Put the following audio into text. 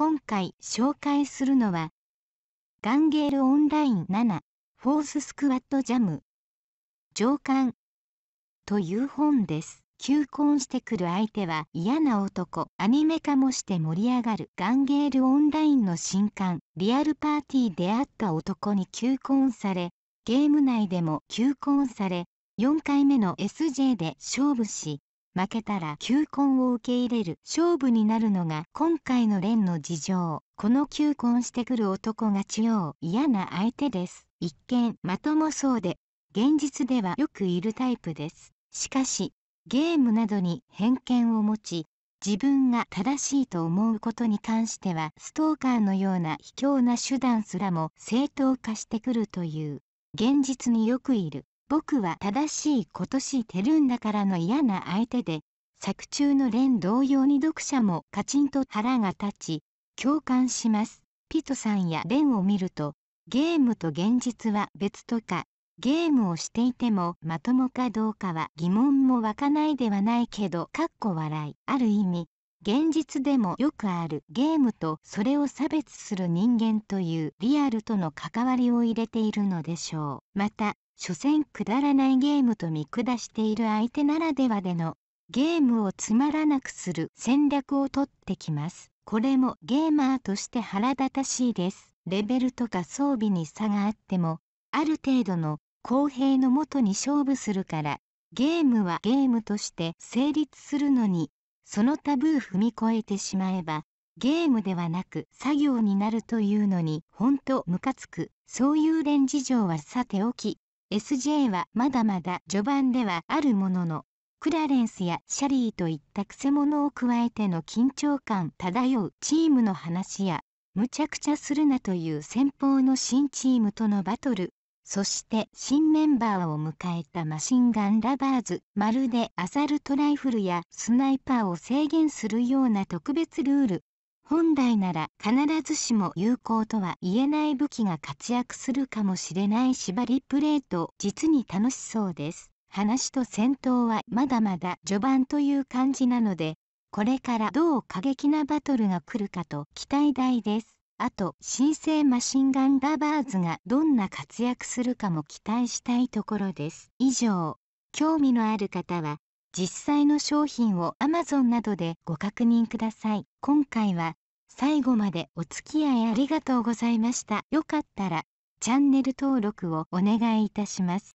今回紹介するのは、ガンゲールオンライン7フォーススクワットジャム上巻という本です。求婚してくる相手は嫌な男、アニメ化もして盛り上がるガンゲールオンラインの新刊、リアルパーティーで会った男に求婚され、ゲーム内でも求婚され、4回目の SJ で勝負し、負けたら球根を受け入れる勝負になるのが今回の連の事情この球根してくる男が中央嫌な相手です一見まともそうで現実ではよくいるタイプですしかしゲームなどに偏見を持ち自分が正しいと思うことに関してはストーカーのような卑怯な手段すらも正当化してくるという現実によくいる僕は正しい今年てるんだからの嫌な相手で作中の連同様に読者もカチンと腹が立ち共感しますピトさんやレンを見るとゲームと現実は別とかゲームをしていてもまともかどうかは疑問も湧かないではないけどかっこ笑いある意味現実でもよくあるゲームとそれを差別する人間というリアルとの関わりを入れているのでしょうまた所詮くだらないゲームと見下している相手ならではでのゲームをつまらなくする戦略をとってきますこれもゲーマーとして腹立たしいですレベルとか装備に差があってもある程度の公平のもとに勝負するからゲームはゲームとして成立するのにそのタブー踏み越えてしまえばゲームではなく作業になるというのにほんとムカつくそういう連事情はさておき SJ はまだまだ序盤ではあるもののクラレンスやシャリーといったくせ者を加えての緊張感漂うチームの話やむちゃくちゃするなという先方の新チームとのバトルそして新メンバーを迎えたマシンガンラバーズまるでアサルトライフルやスナイパーを制限するような特別ルール本来なら必ずしも有効とは言えない武器が活躍するかもしれない縛りプレート実に楽しそうです話と戦闘はまだまだ序盤という感じなのでこれからどう過激なバトルが来るかと期待大ですあと新生マシンガンラバーズがどんな活躍するかも期待したいところです以上興味のある方は実際の商品を Amazon などでご確認ください今回は最後までお付き合いありがとうございましたよかったらチャンネル登録をお願いいたします